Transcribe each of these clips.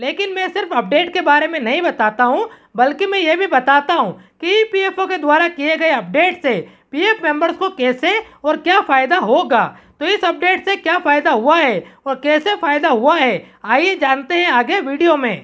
लेकिन मैं सिर्फ अपडेट के बारे में नहीं बताता हूँ बल्कि मैं ये भी बताता हूँ कि पीएफओ के द्वारा किए गए अपडेट से पी एफ को कैसे और क्या फ़ायदा होगा तो इस अपडेट से क्या फ़ायदा हुआ है और कैसे फ़ायदा हुआ है आइए जानते हैं आगे वीडियो में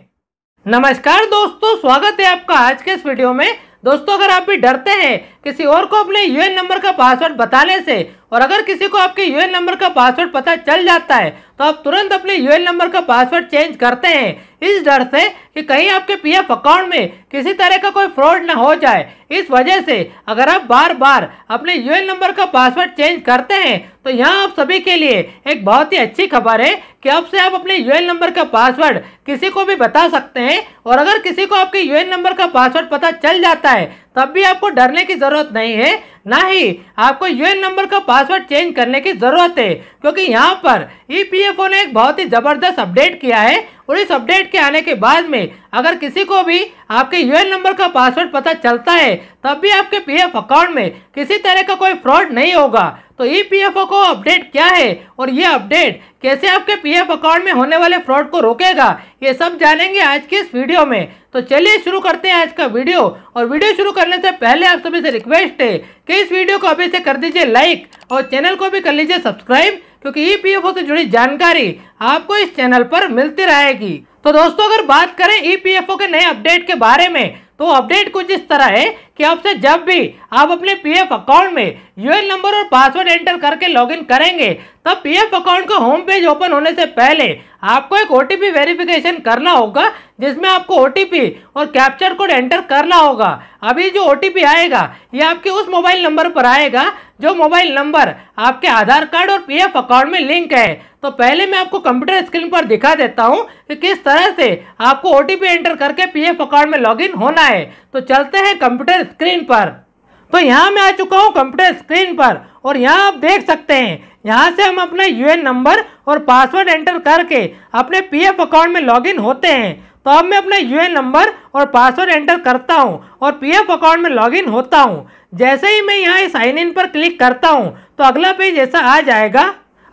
नमस्कार दोस्तों स्वागत है आपका आज के इस वीडियो में दोस्तों अगर आप भी डरते हैं किसी और को अपने यूएन नंबर का पासवर्ड बताने से और अगर किसी को आपके यूएन नंबर का पासवर्ड पता चल जाता है तो आप तुरंत अपने यूएल नंबर का पासवर्ड चेंज करते हैं इस डर से कि कहीं आपके पीएफ अकाउंट में किसी तरह का कोई फ्रॉड ना हो जाए इस वजह से अगर आप बार बार अपने यूएल नंबर का पासवर्ड चेंज करते हैं तो यहाँ आप सभी के लिए एक बहुत ही अच्छी खबर है कि अब से आप अपने यूएल नंबर का पासवर्ड किसी को भी बता सकते हैं और अगर किसी को आपके यूएन नंबर का पासवर्ड पता चल जाता है तब भी आपको डरने की ज़रूरत नहीं है ना ही आपको यूएन नंबर का पासवर्ड चेंज करने की ज़रूरत है क्योंकि यहाँ पर ई पीडीएफओ ने एक बहुत ही ज़बरदस्त अपडेट किया है और इस अपडेट के आने के बाद में अगर किसी को भी आपके यूएन नंबर का पासवर्ड पता चलता है तब भी आपके पीएफ अकाउंट में किसी तरह का कोई फ्रॉड नहीं होगा तो ई पीएफओ को अपडेट क्या है और ये अपडेट कैसे आपके पीएफ अकाउंट में होने वाले फ्रॉड को रोकेगा ये सब जानेंगे आज के इस वीडियो में तो चलिए शुरू करते हैं आज का वीडियो और वीडियो शुरू करने से पहले आप सभी से रिक्वेस्ट है कि इस वीडियो को अभी से कर दीजिए लाइक और चैनल को भी कर लीजिए सब्सक्राइब क्योंकि ई e पी से जुड़ी जानकारी आपको इस चैनल पर मिलती रहेगी तो दोस्तों अगर बात करें ई e के नए अपडेट के बारे में तो अपडेट कुछ इस तरह है कि आपसे जब भी आप अपने पीएफ अकाउंट में यूएन नंबर और पासवर्ड एंटर करके लॉगिन करेंगे तब पीएफ अकाउंट का होम पेज ओपन होने से पहले आपको एक ओटीपी वेरिफिकेशन करना होगा जिसमें आपको ओ और कैप्चर कोड एंटर करना होगा अभी जो ओ आएगा ये आपके उस मोबाइल नंबर पर आएगा जो मोबाइल नंबर आपके आधार कार्ड और पीएफ अकाउंट में लिंक है तो पहले मैं आपको कंप्यूटर स्क्रीन पर दिखा देता हूँ कि किस तरह से आपको ओ एंटर करके पीएफ अकाउंट में लॉगिन होना है तो चलते हैं कंप्यूटर स्क्रीन पर तो यहाँ मैं आ चुका हूँ कंप्यूटर स्क्रीन पर और यहाँ आप देख सकते हैं यहाँ से हम अपना यूएन नंबर और पासवर्ड एंटर करके अपने पीएफ अकाउंट में लॉगिन होते हैं तो अब मैं अपना यू नंबर और पासवर्ड एंटर करता हूँ और पीएफ अकाउंट में लॉगिन होता हूँ जैसे ही मैं यहाँ साइन इन पर क्लिक करता हूँ तो अगला पेज ऐसा आ जाएगा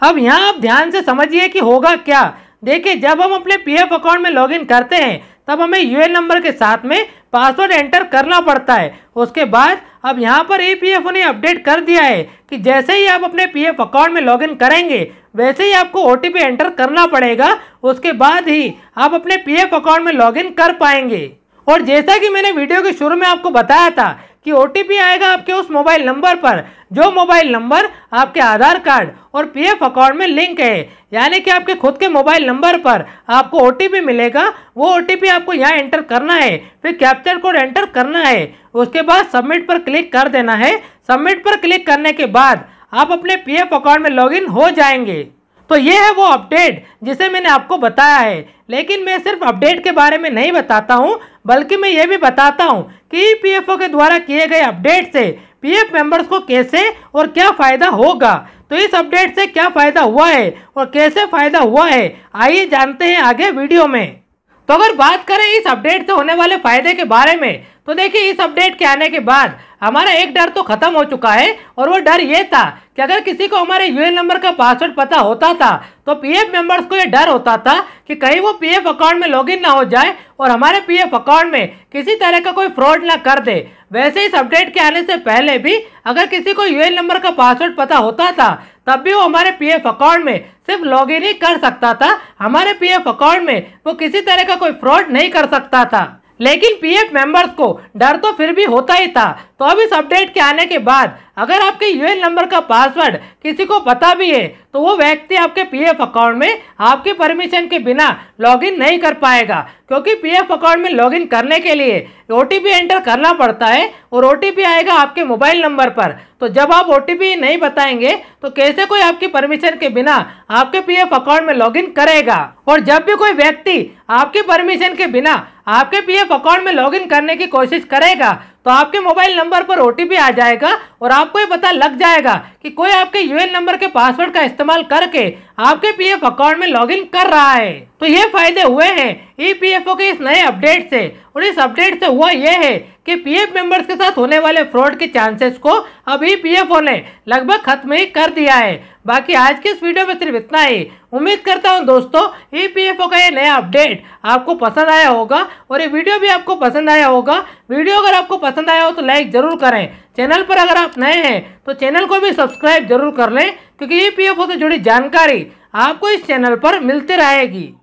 अब यहाँ आप ध्यान से समझिए कि होगा क्या देखिए जब हम अपने पीएफ अकाउंट में लॉगिन करते हैं तब हमें यूएन नंबर के साथ में पासवर्ड एंटर करना पड़ता है उसके बाद अब यहाँ पर ए पी एफ ने अपडेट कर दिया है कि जैसे ही आप अपने पीएफ अकाउंट में लॉगिन करेंगे वैसे ही आपको ओ एंटर करना पड़ेगा उसके बाद ही आप अपने पी अकाउंट में लॉग कर पाएंगे और जैसा कि मैंने वीडियो के शुरू में आपको बताया था कि ओ आएगा आपके उस मोबाइल नंबर पर जो मोबाइल नंबर आपके आधार कार्ड और पीएफ अकाउंट में लिंक है यानी कि आपके खुद के मोबाइल नंबर पर आपको ओ मिलेगा वो ओ आपको यहाँ एंटर करना है फिर कैप्चर कोड एंटर करना है उसके बाद सबमिट पर क्लिक कर देना है सबमिट पर क्लिक करने के बाद आप अपने पीएफ अकाउंट में लॉगिन हो जाएंगे तो ये है वो अपडेट जिसे मैंने आपको बताया है लेकिन मैं सिर्फ अपडेट के बारे में नहीं बताता हूँ बल्कि मैं ये भी बताता हूँ कि पीएफओ के द्वारा किए गए अपडेट से पीएफ मेंबर्स को कैसे और क्या फ़ायदा होगा तो इस अपडेट से क्या फ़ायदा हुआ है और कैसे फ़ायदा हुआ है आइए जानते हैं आगे वीडियो में तो अगर बात करें इस अपडेट से होने वाले फ़ायदे के बारे में तो देखिए इस अपडेट के आने के बाद हमारा एक डर तो ख़त्म हो चुका है और वो डर ये था कि अगर किसी को हमारे यूएन नंबर का पासवर्ड पता होता था तो पीएफ मेंबर्स को ये डर होता था कि कहीं वो पीएफ अकाउंट में लॉगिन ना हो जाए और हमारे पीएफ अकाउंट में किसी तरह का कोई फ्रॉड ना कर दे वैसे इस अपडेट के आने से पहले भी अगर किसी को यू नंबर का पासवर्ड पता होता था तब भी वो हमारे पीएफ अकाउंट में सिर्फ लॉग इन ही कर सकता था हमारे पीएफ अकाउंट में वो किसी तरह का कोई फ्रॉड नहीं कर सकता था लेकिन पीएफ मेंबर्स को डर तो फिर भी होता ही था तो अब इस अपडेट के आने के बाद अगर आपके यूएन नंबर का पासवर्ड किसी को पता भी है तो वो व्यक्ति आपके पीएफ अकाउंट में आपके परमिशन के बिना लॉगिन नहीं कर पाएगा क्योंकि पीएफ अकाउंट में लॉगिन करने के लिए ओ एंटर करना पड़ता है और ओ आएगा आपके मोबाइल नंबर पर तो जब आप ओ नहीं बताएंगे तो कैसे कोई आपकी परमिशन के बिना आपके पी अकाउंट में लॉग करेगा और जब भी कोई व्यक्ति आपकी परमिशन के बिना आपके पीएफ अकाउंट में लॉगिन करने की कोशिश करेगा तो आपके मोबाइल नंबर पर ओ आ जाएगा और आपको ये पता लग जाएगा कि कोई आपके यूएन नंबर के पासवर्ड का इस्तेमाल करके आपके पीएफ अकाउंट में लॉगिन कर रहा है तो ये फायदे हुए हैं ईपीएफओ e के इस नए अपडेट से और इस अपडेट से हुआ यह है कि पीएफ मेंबर्स के साथ होने वाले फ्रॉड के चांसेस को अब ईपीएफओ ने लगभग खत्म ही कर दिया है बाकी आज के इस वीडियो में सिर्फ इतना ही उम्मीद करता हूँ दोस्तों ईपीएफओ e का ये नया अपडेट आपको पसंद आया होगा और ये वीडियो भी आपको पसंद आया होगा वीडियो अगर आपको पसंद आया हो तो लाइक जरूर करें चैनल पर अगर आप नए हैं तो चैनल को भी सब्सक्राइब जरूर कर लें क्योंकि ई पी से जुड़ी जानकारी आपको इस चैनल पर मिलती रहेगी